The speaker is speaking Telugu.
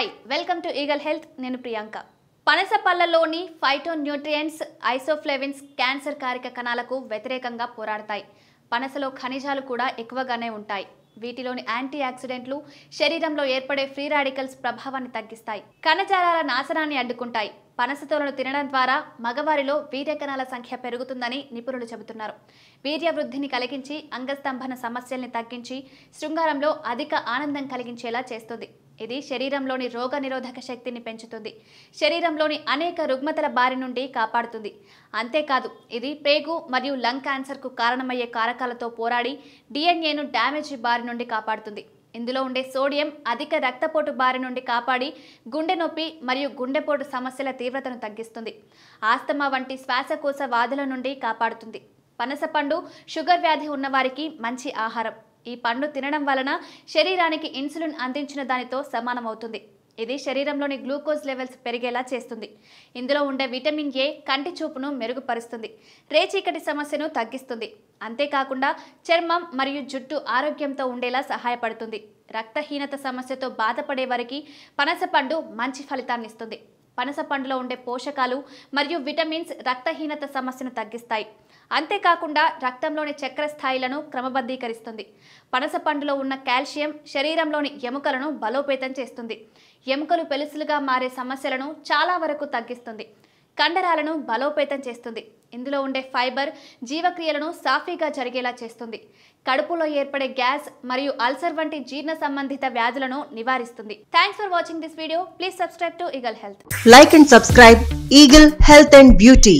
hi welcome to Eagle Health నేను ప్రియాంక పనస పళ్ళలోని ఫైటో న్యూట్రియంట్స్ ఐసోఫ్లేవిన్స్ క్యాన్సర్ కారిక కణాలకు వ్యతిరేకంగా పోరాడతాయి పనసలో ఖనిజాలు కూడా ఎక్కువగానే ఉంటాయి వీటిలోని యాంటీ యాక్సిడెంట్లు శరీరంలో ఏర్పడే ఫ్రీ రాడికల్స్ ప్రభావాన్ని తగ్గిస్తాయి కణజాలాల నాశనాన్ని అడ్డుకుంటాయి పనస తోలను తినడం ద్వారా మగవారిలో వీర్యకణాల సంఖ్య పెరుగుతుందని నిపుణులు చెబుతున్నారు వీర్య వృద్ధిని కలిగించి అంగస్తంభన సమస్యల్ని తగ్గించి శృంగారంలో అధిక ఆనందం కలిగించేలా చేస్తుంది ఇది శరీరంలోని రోగనిరోధక శక్తిని పెంచుతుంది శరీరంలోని అనేక రుగ్మతల బారి నుండి కాపాడుతుంది అంతేకాదు ఇది పేగు మరియు లంగ్ క్యాన్సర్కు కారణమయ్యే కారకాలతో పోరాడి డిఎన్ఏను డ్యామేజ్ బారి నుండి కాపాడుతుంది ఇందులో ఉండే సోడియం అధిక రక్తపోటు బారి నుండి కాపాడి గుండె నొప్పి మరియు గుండెపోటు సమస్యల తీవ్రతను తగ్గిస్తుంది ఆస్తమా వంటి శ్వాసకోశ వాధుల నుండి కాపాడుతుంది పనసపండు షుగర్ వ్యాధి ఉన్నవారికి మంచి ఆహారం ఈ పండు తినడం వలన శరీరానికి ఇన్సులిన్ అందించిన దానితో సమానమవుతుంది ఇది శరీరంలోని గ్లూకోజ్ లెవెల్స్ పెరిగేలా చేస్తుంది ఇందులో ఉండే విటమిన్ ఏ కంటి చూపును మెరుగుపరుస్తుంది రేచీకటి సమస్యను తగ్గిస్తుంది అంతేకాకుండా చర్మం మరియు జుట్టు ఆరోగ్యంతో ఉండేలా సహాయపడుతుంది రక్తహీనత సమస్యతో బాధపడే వారికి పనసపండు మంచి ఫలితాన్నిస్తుంది పనస పండులో ఉండే పోషకాలు మరియు విటమిన్స్ రక్తహీనత సమస్యను తగ్గిస్తాయి అంతేకాకుండా రక్తంలోని చక్కెర స్థాయిలను క్రమబద్ధీకరిస్తుంది పనస పండులో ఉన్న కాల్షియం శరీరంలోని ఎముకలను బలోపేతం చేస్తుంది ఎముకలు పెలుసులుగా మారే సమస్యలను చాలా వరకు తగ్గిస్తుంది కండరాలను బలోపేతం చేస్తుంది ఇందులో ఉండే ఫైబర్ జీవక్రియలను సాఫీగా జరిగేలా చేస్తుంది కడుపులో ఏర్పడే గ్యాస్ మరియు అల్సర్ వంటి జీర్ణ సంబంధిత వ్యాధులను నివారిస్తుంది thanks for watching this video please subscribe to Eagle Health like and subscribe Eagle Health and beauty